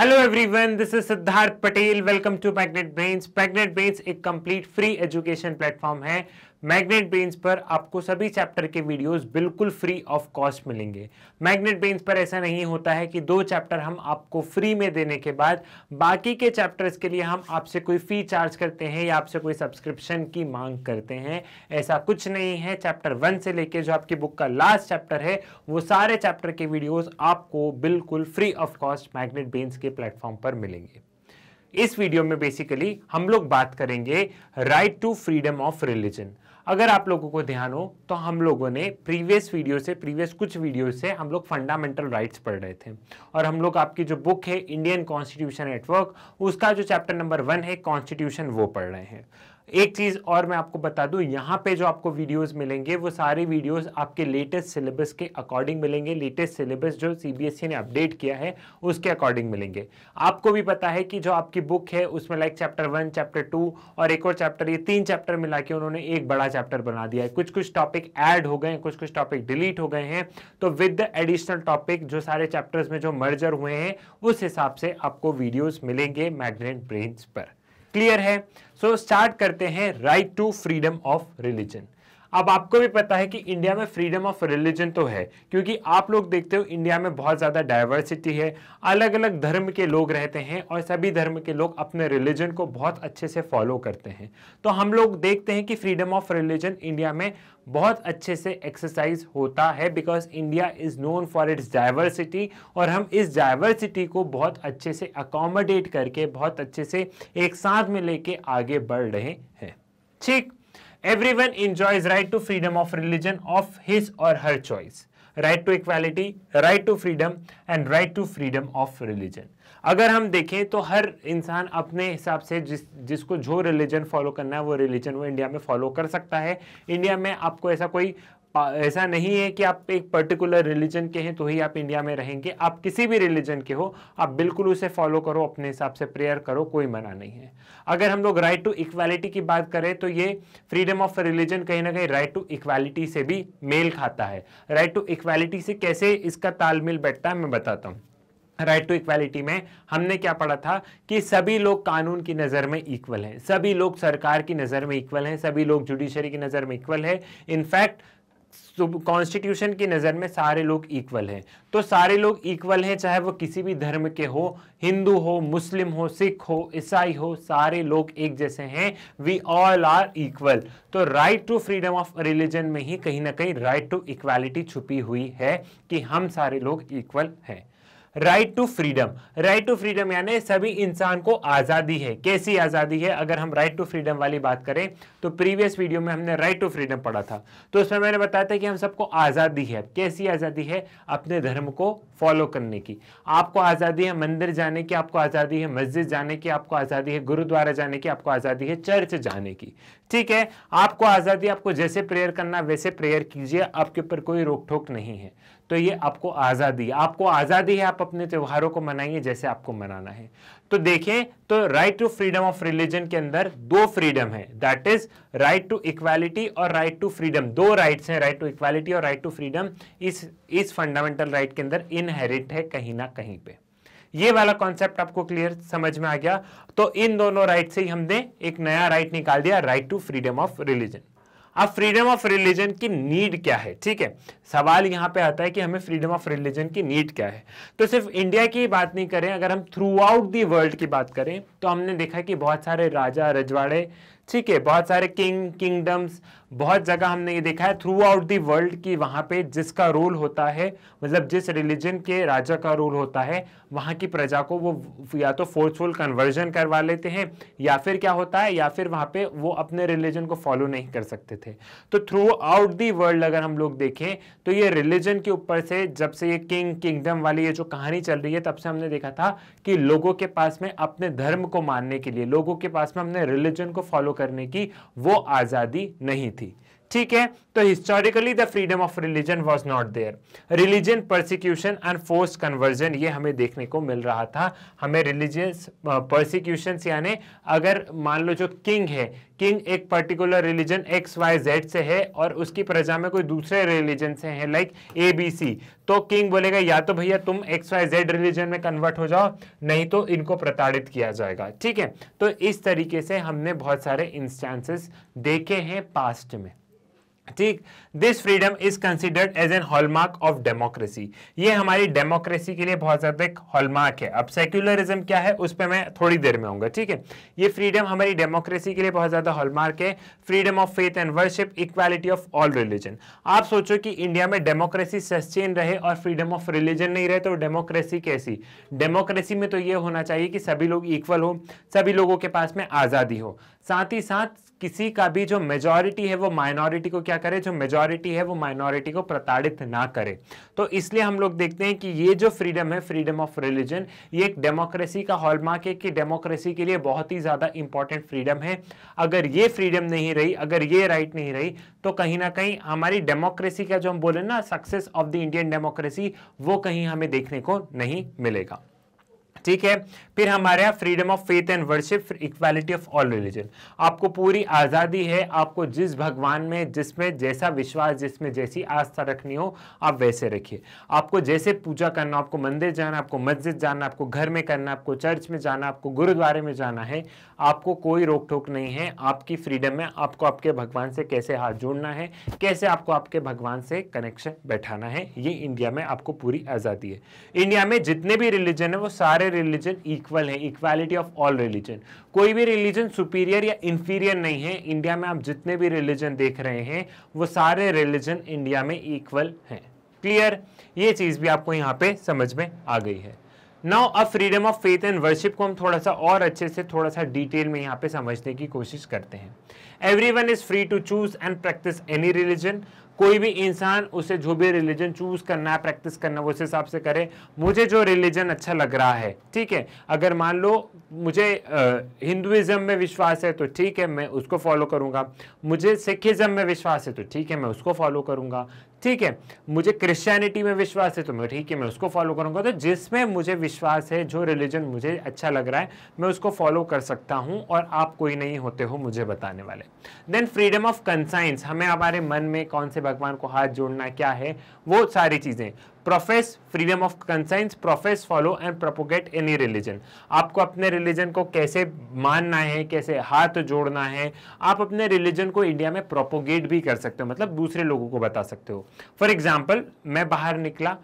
Hello everyone this is Siddharth Patel welcome to Magnet Brains Magnet Brains एक complete free education platform है Magnet Brains पर आपको सभी chapter के वीडियोस बिल्कुल फ्री ऑफ कॉस्ट मिलेंगे मैग्नेट ब्रेन्स पर ऐसा नहीं होता है कि दो चैप्टर हम आपको फ्री में देने के बाद बाकी के चैप्टर्स के लिए हम आपसे कोई फ़ी चार्ज करते हैं या आपसे कोई सब्सक्रिप्शन की मांग करते हैं ऐसा कुछ नहीं है चैप्टर वन से लेकर जो आपकी बुक का लास्ट चैप्टर है वो सारे चैप्टर के वीडियोज़ आपको बिल्कुल free of cost Magnet Brains के प्लेटफॉर्म पर मिलेंगे इस वीडियो में बेसिकली हम लोग बात करेंगे right to freedom of religion अगर आप लोगों को ध्यान हो तो हम लोगों ने प्रीवियस वीडियो से प्रीवियस कुछ वीडियो से हम लोग फंडामेंटल राइट्स पढ़ रहे थे और हम लोग आपकी जो बुक है इंडियन कॉन्स्टिट्यूशन नेटवर्क उसका जो चैप्टर नंबर वन है कॉन्स्टिट्यूशन वो पढ़ रहे हैं एक चीज़ और मैं आपको बता दूं यहाँ पे जो आपको वीडियोस मिलेंगे वो सारे वीडियोस आपके लेटेस्ट सिलेबस के अकॉर्डिंग मिलेंगे लेटेस्ट सिलेबस जो सीबीएसई e ने अपडेट किया है उसके अकॉर्डिंग मिलेंगे आपको भी पता है कि जो आपकी बुक है उसमें like chapter one chapter two और एक और चैप्टर ये तीन चैप्टर मिला के उन्होंने एक बड़ा चैप्टर बना दिया है कुछ कुछ टॉपिक ऐड हो गए कुछ कुछ टॉपिक डिलीट हो गए हैं तो विद द एडिशनल टॉपिक जो सारे चैप्टर्स में जो मर्जर हुए हैं उस हिसाब से आपको वीडियोज़ मिलेंगे मैग्नेट ब्रेन्स पर क्लियर है सो so, स्टार्ट करते हैं right to freedom of religion अब आपको भी पता है कि इंडिया में फ्रीडम ऑफ रिलीजन तो है क्योंकि आप लोग देखते हो इंडिया में बहुत ज़्यादा डाइवर्सिटी है अलग अलग धर्म के लोग रहते हैं और सभी धर्म के लोग अपने रिलीजन को बहुत अच्छे से फॉलो करते हैं तो हम लोग देखते हैं कि फ्रीडम ऑफ रिलीजन इंडिया में बहुत अच्छे से एक्सरसाइज होता है because India is known for its diversity और हम इस डाइवर्सिटी को बहुत अच्छे से अकोमोडेट करके बहुत अच्छे से एक साथ में लेके आगे बढ़ रहे हैं ठीक everyone enjoys right to freedom of religion of his or her choice right to equality right to freedom and right to freedom of religion अगर हम देखें तो हर इंसान अपने हिसाब से जिस जिसको जो रिलीजन फॉलो करना है वो रिलीजन वो इंडिया में फॉलो कर सकता है इंडिया में आपको ऐसा कोई ऐसा नहीं है कि आप एक पर्टिकुलर रिलीजन के हैं तो ही आप इंडिया में रहेंगे आप किसी भी रिलीजन के हो आप बिल्कुल उसे फॉलो करो अपने हिसाब से प्रेयर करो कोई मना नहीं है अगर हम लोग राइट टू इक्वालिटी की बात करें तो ये फ्रीडम ऑफ रिलीजन कहीं ना कहीं राइट टू इक्वालिटी से भी मेल खाता है राइट टू इक्वालिटी से कैसे इसका तालमेल बैठता है मैं बताता हूँ राइट टू इक्वालिटी में हमने क्या पढ़ा था कि सभी लोग कानून की नज़र में इक्वल हैं सभी लोग सरकार की नज़र में इक्वल हैं सभी लोग जुडिशरी की नज़र में इक्वल है इनफैक्ट कॉन्स्टिट्यूशन की नज़र में सारे लोग इक्वल हैं तो सारे लोग इक्वल हैं चाहे वो किसी भी धर्म के हो हिंदू हो मुस्लिम हो सिख हो ईसाई हो सारे लोग एक जैसे हैं वी ऑल आर इक्वल तो right to freedom of religion में ही कहीं ना कहीं राइट टू इक्वालिटी छुपी हुई है कि हम सारे लोग इक्वल हैं right to freedom right to freedom यानी सभी इंसान को आज़ादी है कैसी आज़ादी है अगर हम राइट टू फ्रीडम वाली बात करें तो प्रीवियस वीडियो में हमने राइट टू फ्रीडम पढ़ा था तो उसमें मैंने बताया था कि हम सबको आज़ादी है कैसी आज़ादी है अपने धर्म को फॉलो करने की आपको आज़ादी है मंदिर जाने की आपको आज़ादी है मस्जिद जाने की आपको आज़ादी है गुरुद्वारा जाने की आपको आज़ादी है चर्च जाने की ठीक है आपको आज़ादी आपको जैसे प्रेयर करना वैसे प्रेयर कीजिए आपके ऊपर कोई रोक ठोक नहीं है तो ये आपको आज़ादी आपको आज़ादी है आप अपने त्योहारों को मनाइए जैसे आपको मनाना है तो देखें तो right to freedom of religion के अंदर दो फ्रीडम है that is right to equality और राइट टू फ्रीडम दो राइट्स हैं राइट टू इक्वालिटी और राइट टू फ्रीडम इस इस फंडामेंटल राइट के अंदर इनहेरिट है कहीं ना कहीं पे ये वाला कॉन्सेप्ट आपको क्लियर समझ में आ गया तो इन दोनों राइट से ही हमने एक नया राइट निकाल दिया right to freedom of religion अब फ्रीडम ऑफ रिलीजन की नीड क्या है ठीक है सवाल यहाँ पे आता है कि हमें फ्रीडम ऑफ रिलीजन की नीड क्या है तो सिर्फ इंडिया की बात नहीं करें अगर हम थ्रू आउट दी वर्ल्ड की बात करें तो हमने देखा कि बहुत सारे राजा रजवाड़े ठीक है बहुत सारे किंग किंगडम्स बहुत जगह हमने ये देखा है थ्रू आउट दी वर्ल्ड की वहाँ पे जिसका रूल होता है मतलब जिस रिलीजन के राजा का रूल होता है वहाँ की प्रजा को वो या तो फोर्सफुल कन्वर्जन करवा लेते हैं या फिर क्या होता है या फिर वहाँ पे वो अपने रिलीजन को फॉलो नहीं कर सकते थे तो थ्रू आउट दी वर्ल्ड अगर हम लोग देखें तो ये रिलीजन के ऊपर से जब से ये किंग किंगडम वाली ये जो कहानी चल रही है तब से हमने देखा था कि लोगों के पास में अपने धर्म को मानने के लिए लोगों के पास में अपने रिलीजन को फॉलो करने की वो आज़ादी नहीं थी ठीक है तो historically the freedom of religion was not there religion persecution and force conversion ये हमें देखने को मिल रहा था हमें रिलीजियस परसिक्यूशन यानी अगर मान लो जो किंग है किंग एक particular religion X Y Z से है और उसकी प्रजा में कोई दूसरे रिलीजन से है लाइक ए बी सी तो किंग बोलेगा या तो भैया तुम एक्स वाई जेड रिलीजन में कन्वर्ट हो जाओ नहीं तो इनको प्रताड़ित किया जाएगा ठीक है तो इस तरीके से हमने बहुत सारे इंस्टांसेस देखे हैं पास्ट में ठीक this freedom is considered as an hallmark of democracy ये हमारी डेमोक्रेसी के लिए बहुत ज्यादा एक हॉलमार्क है अब सेक्युलरिज्म क्या है उस पर मैं थोड़ी देर में आऊंगा ठीक है ये फ्रीडम हमारी डेमोक्रेसी के लिए बहुत ज्यादा हॉलमार्क है freedom of faith and worship equality of all religion आप सोचो कि इंडिया में डेमोक्रेसी सस्टेन रहे और फ्रीडम ऑफ रिलीजन नहीं रहे तो डेमोक्रेसी कैसी डेमोक्रेसी में तो ये होना चाहिए कि सभी लोग इक्वल हो सभी लोगों के पास में आज़ादी हो साथ ही साथ किसी का भी जो मेजॉरिटी है वो माइनॉरिटी को क्या करे जो मेजॉरिटी है वो माइनॉरिटी को प्रताड़ित ना करे तो इसलिए हम लोग देखते हैं कि ये जो फ्रीडम है फ्रीडम ऑफ रिलीजन ये एक डेमोक्रेसी का हॉलमार्क है कि डेमोक्रेसी के लिए बहुत ही ज़्यादा इंपॉर्टेंट फ्रीडम है अगर ये फ्रीडम नहीं रही अगर ये राइट नहीं रही तो कहीं ना कहीं हमारी डेमोक्रेसी का जो हम बोले ना success of the Indian democracy वो कहीं हमें देखने को नहीं मिलेगा ठीक है फिर हमारे यहाँ freedom of faith and worship equality of all religion आपको पूरी आज़ादी है आपको जिस भगवान में जिसमें जैसा विश्वास जिसमें जैसी आस्था रखनी हो आप वैसे रखिए आपको जैसे पूजा करना आपको मंदिर जाना आपको मस्जिद जाना आपको घर में करना आपको चर्च में जाना आपको गुरुद्वारे में जाना है आपको कोई रोक टोक नहीं है आपकी फ्रीडम है आपको आपके भगवान से कैसे हाथ जोड़ना है कैसे आपको आपके भगवान से कनेक्शन बैठाना है ये इंडिया में आपको पूरी आज़ादी है इंडिया में जितने भी रिलीजन है वो सारे रिलीजन इक्वल है इक्वालिटी ऑफ ऑल रिलीजन कोई भी रिलीजन सुपीरियर या इन्फीरियर नहीं है इंडिया में आप जितने भी रिलीजन देख रहे हैं वो सारे रिलीजन इंडिया में इक्वल हैं क्लियर ये चीज़ भी आपको यहाँ पे समझ में आ गई है now a freedom of faith and worship को हम थोड़ा सा और अच्छे से थोड़ा सा डिटेल में यहाँ पे समझने की कोशिश करते हैं everyone is free to choose and practise any religion कोई भी इंसान उसे जो भी रिलीजन चूज करना है प्रैक्टिस करना है उस हिसाब से करे मुझे जो रिलीजन अच्छा लग रहा है ठीक है अगर मान लो मुझे हिंदुज़म में विश्वास है तो ठीक है मैं उसको फॉलो करूंगा मुझे सिखिज़म में विश्वास है तो ठीक है मैं उसको फॉलो करूंगा ठीक है मुझे क्रिश्चियनिटी में विश्वास है तो मैं ठीक है मैं उसको फॉलो करूँगा तो जिसमें मुझे विश्वास है जो रिलीजन मुझे अच्छा लग रहा है मैं उसको फॉलो कर सकता हूँ और आप कोई नहीं होते हो मुझे बताने वाले देन फ्रीडम ऑफ कंसाइंस हमें हमारे मन में कौन से भगवान को हाथ जोड़ना क्या है वो सारी चीज़ें profess freedom of conscience profess follow and propagate any religion आपको अपने रिलीजन को कैसे मानना है कैसे हाथ जोड़ना है आप अपने रिलीजन को इंडिया में प्रोपोगेट भी कर सकते हो मतलब दूसरे लोगों को बता सकते हो फॉर एग्जाम्पल मैं बाहर निकला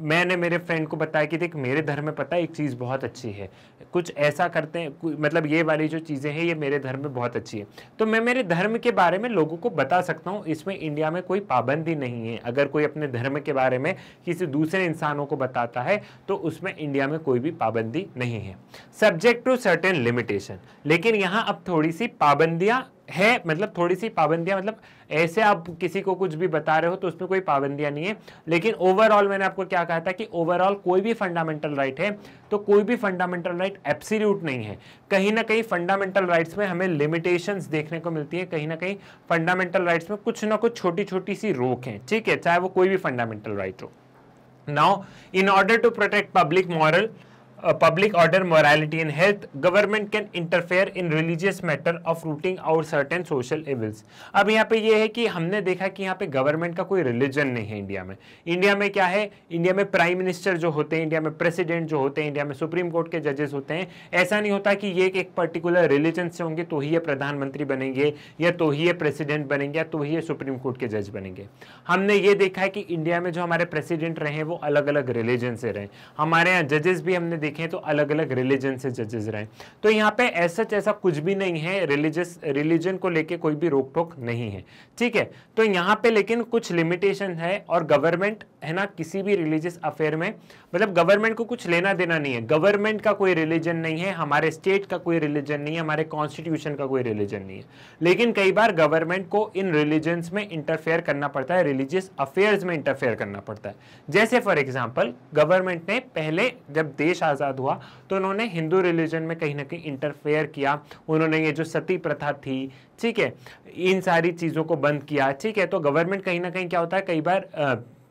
मैंने मेरे फ्रेंड को बताया कि देख मेरे धर्म में पता है एक चीज़ बहुत अच्छी है कुछ ऐसा करते हैं मतलब ये वाली जो चीज़ें हैं ये मेरे धर्म में बहुत अच्छी है तो मैं मेरे धर्म के बारे में लोगों को बता सकता हूँ इसमें इंडिया में कोई पाबंदी नहीं है अगर कोई अपने धर्म के बारे में किसी दूसरे इंसानों को बताता है तो उसमें इंडिया में कोई भी पाबंदी नहीं है सब्जेक्ट टू सर्टेन लिमिटेशन लेकिन यहाँ अब थोड़ी सी पाबंदियाँ है मतलब थोड़ी सी पाबंदियां मतलब ऐसे आप किसी को कुछ भी बता रहे हो तो उसमें कोई पाबंदियां नहीं है लेकिन ओवरऑल मैंने आपको क्या कहा था कि ओवरऑल कोई भी फंडामेंटल राइट right है तो कोई भी फंडामेंटल राइट एप्सिल्यूट नहीं है कहीं ना कहीं फंडामेंटल राइट्स में हमें लिमिटेशन देखने को मिलती है कहीं ना कहीं फंडामेंटल राइट्स में कुछ ना कुछ छोटी छोटी सी रोक है ठीक है चाहे वो कोई भी फंडामेंटल राइट right हो now in order to protect public moral public order morality and health government can interfere in religious matter of rooting out certain social social अब यहाँ पे ये है कि हमने देखा कि यहाँ पे गवर्नमेंट का कोई रिलीजन नहीं है इंडिया में इंडिया में क्या है इंडिया में प्राइम मिनिस्टर जो होते हैं इंडिया में प्रेसिडेंट जो होते हैं इंडिया में सुप्रीम कोर्ट के जजेस होते हैं ऐसा नहीं होता कि ये एक पर्टिकुलर रिलीजन से होंगे तो ही ये प्रधानमंत्री बनेंगे या तो ही ये प्रेसिडेंट बनेंगे या तो ही ये सुप्रीम कोर्ट के जज बनेंगे हमने ये देखा है कि इंडिया में जो हमारे प्रेसिडेंट रहे वो अलग अलग रिलीजन से रहे हमारे यहाँ जजेस भी हमने देखें तो अलग अलग रिलीजन से जजेस रहे तो यहाँ पे ऐसा ऐसा कुछ भी नहीं है रिलीजियस रिलीजन को लेके कोई भी रोक टोक नहीं है ठीक है तो यहाँ पे लेकिन कुछ लिमिटेशन है और गवर्नमेंट है ना किसी भी रिलीजियस अफेयर में मतलब गवर्नमेंट को कुछ लेना देना नहीं है गवर्नमेंट का कोई रिलीजन नहीं है हमारे स्टेट का कोई रिलीजन नहीं है हमारे कॉन्स्टिट्यूशन का कोई रिलीजन नहीं है लेकिन कई बार गवर्नमेंट को इन रिलीजन्स में इंटरफेयर करना पड़ता है रिलीजियस अफेयर्स में इंटरफेयर करना पड़ता है जैसे फॉर एग्जाम्पल गवर्नमेंट ने पहले जब देश आज़ाद आज़ाद हुआ तो उन्होंने हिंदू रिलीजन में कहीं ना कहीं इंटरफेयर किया उन्होंने ये जो सती प्रथा थी ठीक है इन सारी चीज़ों को बंद किया ठीक है तो गवर्नमेंट कहीं ना कहीं क्या होता है कई बार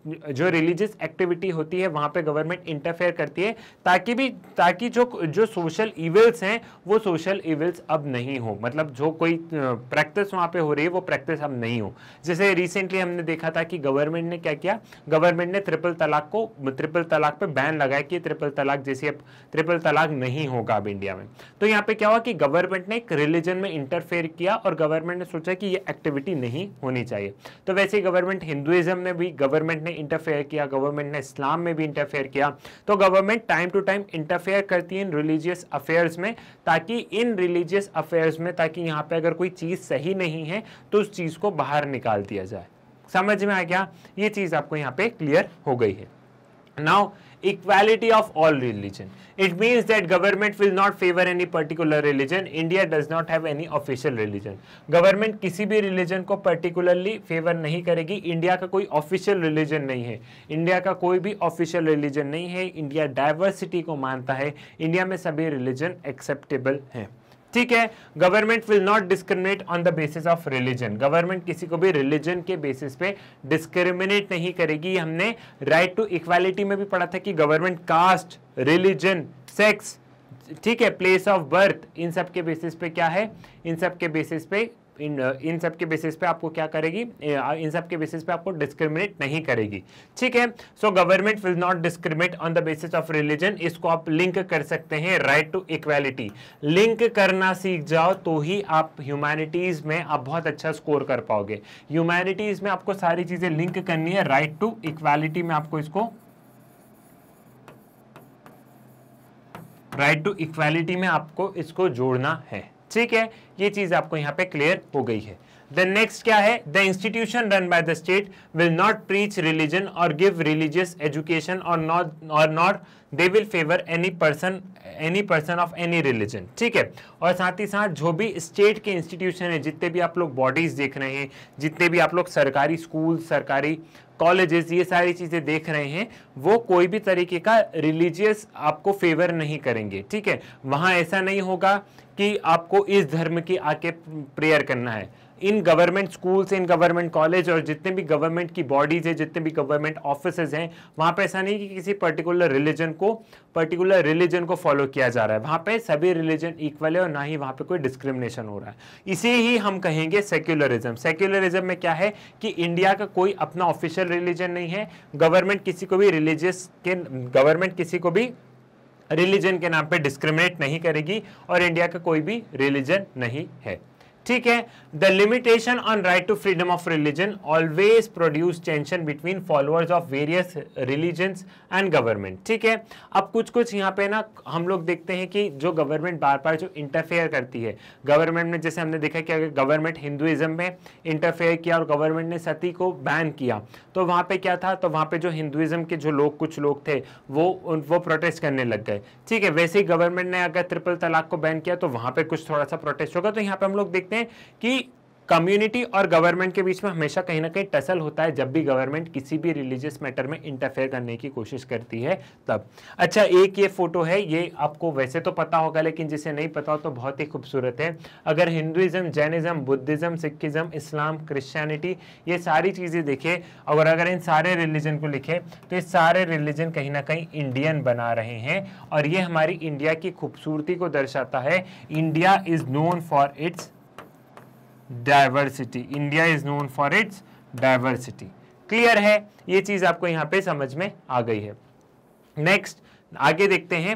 जो रिलीजियस एक्टिविटी होती है वहां पे गवर्नमेंट इंटरफेयर करती है ताकि भी ताकि जो जो सोशल इवेल्स हैं वो सोशल इवेल्स अब नहीं हो मतलब जो कोई प्रैक्टिस वहां पे हो रही है वो प्रैक्टिस अब नहीं हो जैसे रिसेंटली हमने देखा था कि गवर्नमेंट ने क्या किया गवर्नमेंट ने ट्रिपल तलाक को ट्रिपल तलाक पर बैन लगाया कि ट्रिपल तलाक जैसे अब ट्रिपल तलाक नहीं होगा अब इंडिया में तो यहाँ पर क्या हुआ कि गवर्नमेंट ने एक रिलीजन में इंटरफेयर किया और गवर्नमेंट ने सोचा कि ये एक्टिविटी नहीं होनी चाहिए तो वैसे गवर्नमेंट हिंदुइज्म में भी गवर्नमेंट ने ने इंटरफेयर किया गवर्नमेंट ने इस्लाम में भी इंटरफेयर किया तो government time to time interfere करती है इन रिलीजियस अफेयर्स में ताकि इन रिलीजियस अफेयर्स में ताकि यहाँ पे अगर कोई चीज़ सही नहीं है तो उस चीज़ को बाहर निकाल दिया जाए समझ में आ गया ये चीज़ आपको यहाँ पे क्लियर हो गई है now equality of all religion it means that government will not favor any particular religion india does not have any official religion government किसी भी religion को particularly favor नहीं करेगी india का कोई official religion नहीं है india का कोई भी official religion नहीं है india diversity को मानता है india में सभी religion acceptable हैं ठीक है government will not discriminate on the basis of religion government किसी को भी रिलीजन के बेसिस पे डिस्क्रिमिनेट नहीं करेगी हमने राइट टू इक्वालिटी में भी पढ़ा था कि गवर्नमेंट कास्ट रिलीजन सेक्स ठीक है प्लेस ऑफ बर्थ इन सब के बेसिस पे क्या है इन सब के बेसिस पे इन इन सब के बेसिस पे आपको क्या करेगी इन सब के बेसिस पे आपको डिस्क्रिमिनेट नहीं करेगी ठीक है so government will not discriminate on the basis of religion इसको आप लिंक कर सकते हैं राइट टू इक्वालिटी लिंक करना सीख जाओ तो ही आप ह्यूमैनिटीज़ में आप बहुत अच्छा स्कोर कर पाओगे ह्यूमैनिटीज़ में आपको सारी चीज़ें लिंक करनी है राइट टू इक्वालिटी में आपको इसको राइट टू इक्वालिटी में आपको इसको जोड़ना है ठीक है ये चीज आपको यहाँ पे क्लियर हो गई है देन नेक्स्ट क्या है the institution run by the state will not preach religion और गिव रिलीजियस एजुकेशन और नॉट और not they will favour any person any person of any religion ठीक है और साथ ही साथ जो भी स्टेट के इंस्टीट्यूशन है जितने भी आप लोग बॉडीज देख रहे हैं जितने भी आप लोग सरकारी स्कूल सरकारी कॉलेजेस ये सारी चीज़ें देख रहे हैं वो कोई भी तरीके का रिलीजियस आपको फेवर नहीं करेंगे ठीक है वहां ऐसा नहीं होगा कि आपको इस धर्म की आके प्रेयर करना है in government schools in government college और जितने भी गवर्नमेंट की बॉडीज़ है जितने भी गवर्नमेंट ऑफिस हैं वहाँ पे ऐसा नहीं कि किसी पर्टिकुलर रिलीजन को पर्टिकुलर रिलीजन को फॉलो किया जा रहा है वहाँ पे सभी रिलीजन इक्वल है और ना ही वहाँ पे कोई डिस्क्रिमिनेशन हो रहा है इसे ही हम कहेंगे सेक्युलरिज्म सेक्युलरिज्म में क्या है कि इंडिया का कोई अपना ऑफिशियल रिलीजन नहीं है गवर्नमेंट किसी को भी रिलीजियस के गवर्नमेंट किसी को भी रिलीजन के नाम पे डिस्क्रिमिनेट नहीं करेगी और इंडिया का कोई भी रिलीजन नहीं है ठीक है the limitation on right to freedom of religion always produce tension between followers of various religions and government ठीक है अब कुछ कुछ यहाँ पे ना हम लोग देखते हैं कि जो गवर्नमेंट बार बार जो इंटरफेयर करती है गवर्नमेंट ने जैसे हमने देखा कि अगर गवर्नमेंट हिंदुइज्म में इंटरफेयर किया और गवर्नमेंट ने सती को बैन किया तो वहाँ पर क्या था तो वहाँ पर जो हिंदुइज्म के जो लोग कुछ लोग थे वो उन वो प्रोटेस्ट करने लग गए ठीक है वैसे ही गवर्नमेंट ने अगर ट्रिपल तलाक को बैन किया तो वहाँ पर कुछ थोड़ा सा प्रोटेस्ट होगा तो यहाँ पर हम लोग देखते देखते हैं कि कम्युनिटी और गवर्नमेंट के बीच में हमेशा कहीं ना कहीं टसल होता है जब भी गवर्नमेंट किसी भी रिलीजियस मैटर में इंटरफेयर करने की कोशिश करती है तब अच्छा एक ये फोटो है ये आपको वैसे तो पता होगा लेकिन जिसे नहीं पता हो तो बहुत ही खूबसूरत है अगर Hinduism Jainism Buddhism Sikhism Islam Christianity ये सारी चीज़ें देखिए और अगर इन सारे रिलीजन को लिखें तो ये सारे रिलीजन कहीं ना कहीं इंडियन बना रहे हैं और ये हमारी इंडिया की खूबसूरती को दर्शाता है India is known for its diversity India is known for its diversity clear है ये चीज आपको यहां पे समझ में आ गई है नेक्स्ट आगे देखते हैं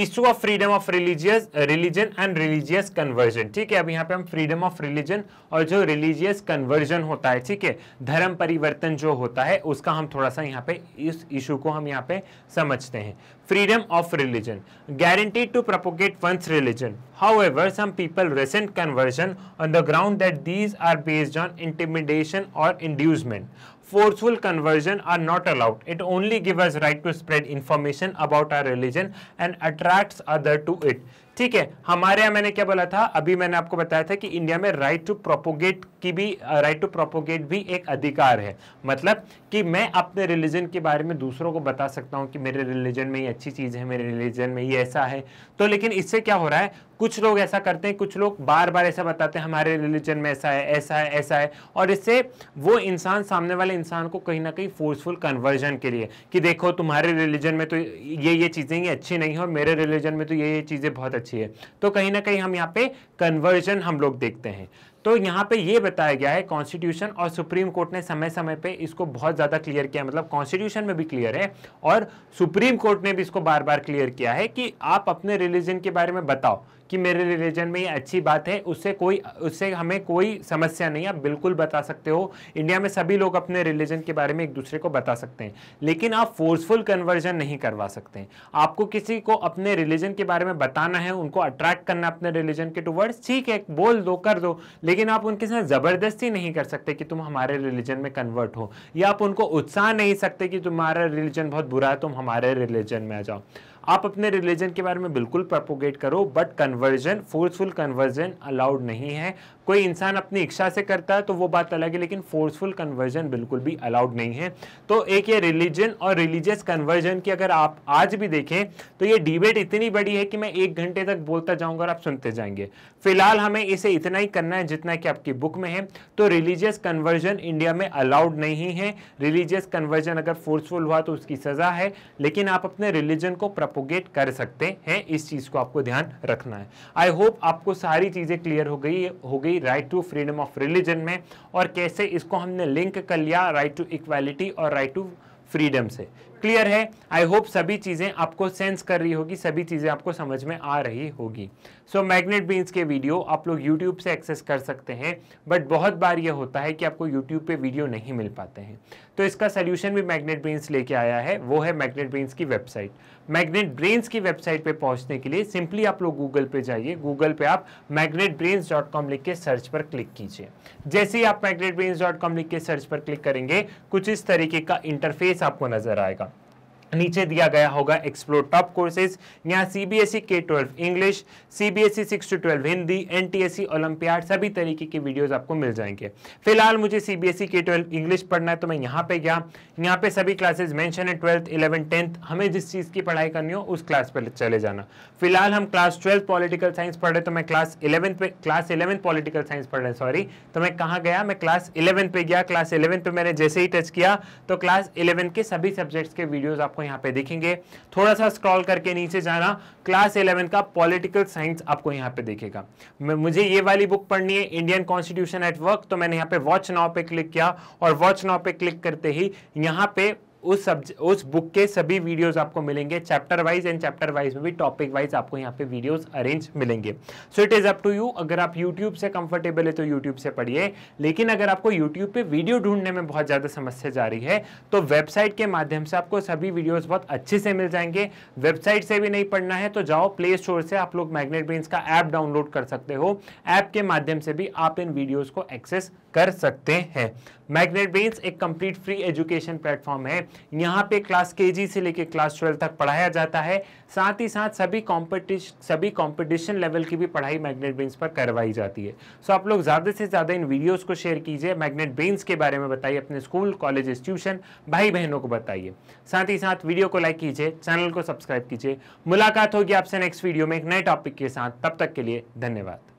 issue of freedom of religious religion and religious conversion ठीक है अब यहाँ पे हम फ्रीडम ऑफ रिलीजन और जो रिलीजियस कन्वर्जन होता है ठीक है धर्म परिवर्तन जो होता है उसका हम थोड़ा सा यहाँ पे इस इशू को हम यहाँ पे समझते हैं freedom of religion guaranteed to to one's religion however some people recent conversion on the ground that these are based on intimidation और इंड्यूजमेंट forceful conversion are not allowed. It only gives us right to spread information about our religion and attracts other to it. ठीक है हमारे यहाँ मैंने क्या बोला था अभी मैंने आपको बताया था कि इंडिया में राइट टू प्रोपोगेट की भी राइट टू प्रोपोगेट भी एक अधिकार है मतलब कि मैं अपने रिलीजन के बारे में दूसरों को बता सकता हूँ कि मेरे रिलीजन में ये अच्छी चीज़ है मेरे रिलीजन में ये ऐसा है तो लेकिन इससे क्या हो रहा है कुछ लोग ऐसा करते हैं कुछ लोग बार बार ऐसा बताते हैं हमारे रिलीजन में ऐसा है ऐसा है ऐसा है और इससे वो इंसान सामने वाले इंसान को कहीं ना कहीं फोर्सफुल कन्वर्जन के लिए कि देखो तुम्हारे रिलीजन में तो ये ये चीज़ें ये अच्छी नहीं है और मेरे रिलीजन में तो ये ये चीज़ें बहुत अच्छी है तो कहीं ना कहीं हम यहाँ पे कन्वर्जन हम लोग देखते हैं तो यहाँ पे ये बताया गया है कॉन्स्टिट्यूशन और सुप्रीम कोर्ट ने समय समय पे इसको बहुत ज़्यादा क्लियर किया मतलब कॉन्स्टिट्यूशन में भी क्लियर है और सुप्रीम कोर्ट ने भी इसको बार बार क्लियर किया है कि आप अपने रिलीजन के बारे में बताओ कि मेरे रिलीजन में ये अच्छी बात है उससे कोई उससे हमें कोई समस्या नहीं आप बिल्कुल बता सकते हो इंडिया में सभी लोग अपने रिलीजन के बारे में एक दूसरे को बता सकते हैं लेकिन आप फोर्सफुल कन्वर्जन नहीं करवा सकते आपको किसी को अपने रिलीजन के बारे में बताना है उनको अट्रैक्ट करना अपने रिलीजन के टू ठीक है बोल दो कर दो लेकिन आप उनके साथ ज़बरदस्ती नहीं कर सकते कि तुम हमारे रिलीजन में कन्वर्ट हो या आप उनको उत्साह नहीं सकते कि तुम्हारा रिलीजन बहुत बुरा है तुम हमारे रिलीजन में आ जाओ आप अपने रिलीजन के बारे में बिल्कुल प्रपोगेट करो but conversion forceful conversion allowed नहीं है कोई इंसान अपनी इच्छा से करता है तो वो बात अलग है लेकिन फोर्सफुल कन्वर्जन बिल्कुल भी अलाउड नहीं है तो एक ये रिलीजन और रिलीजियस कन्वर्जन की अगर आप आज भी देखें तो ये डिबेट इतनी बड़ी है कि मैं एक घंटे तक बोलता जाऊंगा और आप सुनते जाएंगे फिलहाल हमें इसे इतना ही करना है जितना कि आपकी बुक में है तो रिलीजियस कन्वर्जन इंडिया में अलाउड नहीं है रिलीजियस कन्वर्जन अगर फोर्सफुल हुआ तो उसकी सज़ा है लेकिन आप अपने रिलीजन को प्रपोगेट कर सकते हैं इस चीज़ को आपको ध्यान रखना है आई होप आपको सारी चीज़ें क्लियर हो गई हो गई three right to freedom of religion में और कैसे इसको हमने लिंक कर लिया राइट टू इक्वालिटी और राइट टू फ्रीडम से क्लियर है आई होप सभी चीज़ें आपको सेंस कर रही होगी सभी चीज़ें आपको समझ में आ रही होगी सो मैग्नेट बीन्स के वीडियो आप लोग यूट्यूब से एक्सेस कर सकते हैं बट बहुत बार ये होता है कि आपको यूट्यूब पे वीडियो नहीं मिल पाते हैं तो इसका सोल्यूशन भी मैग्नेट बीन्स लेके आया है वो है मैग्नेट बीन्स की वेबसाइट मैग्नेट ब्रेन्स की वेबसाइट पे पहुंचने के लिए सिंपली आप लोग गूगल पे जाइए गूगल पे आप मैग्नेट ब्रेन्स डॉट कॉम लिख के सर्च पर क्लिक कीजिए जैसे ही आप मैग्नेट ब्रेन्स डॉट कॉम लिख के सर्च पर क्लिक करेंगे कुछ इस तरीके का इंटरफेस आपको नजर आएगा नीचे दिया गया होगा एक्सप्लोर टॉप कोर्सेज यहाँ सी बी एस ई के twelve English C B S E six to twelve Hindi N T S E olympiad सभी तरीके की वीडियोज़ आपको मिल जाएंगे फिलहाल मुझे सी बी एस ई के ट्वेल्व इंग्लिश पढ़ना है तो मैं यहाँ पे गया यहाँ पे सभी क्लासेज मैंशन है ट्वेल्थ इलेवन टेंथ हमें जिस चीज़ की पढ़ाई करनी हो उस क्लास पर चले जाना फिलहाल हम क्लास ट्वेल्थ पॉलिटिकल साइंस पढ़ रहे तो मैं क्लास इलेवंथ पे क्लास इलेवन पॉलिटिकल साइंस पढ़ रहे सॉरी तो मैं कहाँ गया मैं क्लास इलेवंथ पे गया क्लास इलेवंथ पे मैंने जैसे ही टच किया तो क्लास इलेवन के सभी सब्जेक्ट्स के वीडियोज़ आपको यहाँ पे देखेंगे थोड़ा सा स्क्रॉल करके नीचे जाना क्लास इलेवन का पॉलिटिकल साइंस आपको यहाँ पे देखेगा मुझे ये वाली बुक पढ़नी है इंडियन कॉन्स्टिट्यूशन एट वर्क तो मैंने यहाँ पे वॉच नाव पे क्लिक किया और वॉच नाव पे क्लिक करते ही यहाँ पे उस सब उस बुक के सभी वीडियोस आपको मिलेंगे chapter wise and chapter wise में भी टॉपिक वाइज आपको यहाँ पे वीडियोस अरेंज मिलेंगे so it is up to you अगर आप यूट्यूब से कंफर्टेबल है तो यूट्यूब से पढ़िए लेकिन अगर आपको यूट्यूब पे वीडियो ढूंढने में बहुत ज़्यादा समस्या जा रही है तो वेबसाइट के माध्यम से आपको सभी वीडियोज़ बहुत अच्छे से मिल जाएंगे वेबसाइट से भी नहीं पढ़ना है तो जाओ प्ले स्टोर से आप लोग मैग्नेट ब्रेन्स का ऐप डाउनलोड कर सकते हो ऐप के माध्यम से भी आप इन वीडियोज़ को एक्सेस कर सकते हैं मैग्नेट ब्रेन्स एक कंप्लीट फ्री एजुकेशन प्लेटफॉर्म है यहाँ पे क्लास के जी से लेकर क्लास ट्वेल्व तक पढ़ाया जाता है साथ ही साथ सभी कॉम्पिटिश सभी कॉम्पिटिशन लेवल की भी पढ़ाई मैग्नेट ब्रेन्स पर करवाई जाती है सो आप लोग ज़्यादा से ज़्यादा इन वीडियोज़ को शेयर कीजिए मैग्नेट ब्रेन्स के बारे में बताइए अपने स्कूल कॉलेज ट्यूशन भाई बहनों को बताइए साथ ही साथ वीडियो को लाइक कीजिए चैनल को सब्सक्राइब कीजिए मुलाकात होगी आपसे नेक्स्ट वीडियो में एक नए टॉपिक के साथ तब तक के लिए धन्यवाद